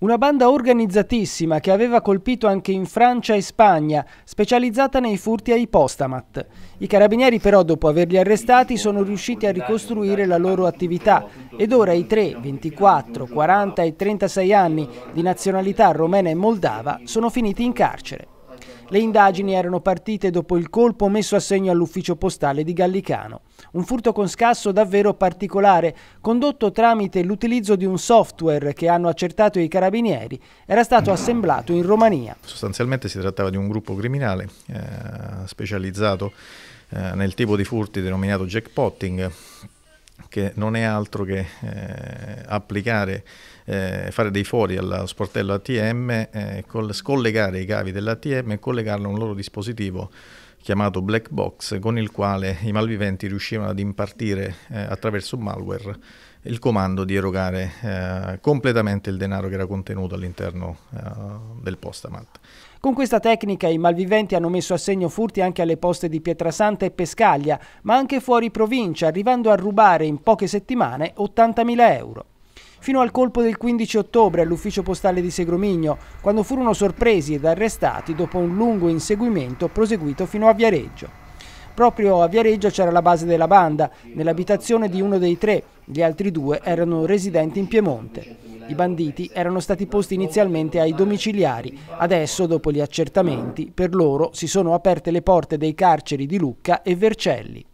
Una banda organizzatissima che aveva colpito anche in Francia e Spagna, specializzata nei furti ai postamat. I carabinieri però, dopo averli arrestati, sono riusciti a ricostruire la loro attività ed ora i tre, 24, 40 e 36 anni, di nazionalità romena e moldava, sono finiti in carcere. Le indagini erano partite dopo il colpo messo a segno all'ufficio postale di Gallicano. Un furto con scasso davvero particolare, condotto tramite l'utilizzo di un software che hanno accertato i carabinieri, era stato assemblato in Romania. Sostanzialmente si trattava di un gruppo criminale eh, specializzato eh, nel tipo di furti denominato jackpotting che non è altro che eh, applicare, eh, fare dei fori allo sportello ATM, eh, col, scollegare i cavi dell'ATM e collegarlo a un loro dispositivo chiamato black box con il quale i malviventi riuscivano ad impartire eh, attraverso malware il comando di erogare eh, completamente il denaro che era contenuto all'interno eh, del postamat. Con questa tecnica i malviventi hanno messo a segno furti anche alle poste di Pietrasanta e Pescaglia, ma anche fuori provincia, arrivando a rubare in poche settimane 80.000 euro fino al colpo del 15 ottobre all'ufficio postale di Segromigno, quando furono sorpresi ed arrestati dopo un lungo inseguimento proseguito fino a Viareggio. Proprio a Viareggio c'era la base della banda, nell'abitazione di uno dei tre, gli altri due erano residenti in Piemonte. I banditi erano stati posti inizialmente ai domiciliari, adesso dopo gli accertamenti per loro si sono aperte le porte dei carceri di Lucca e Vercelli.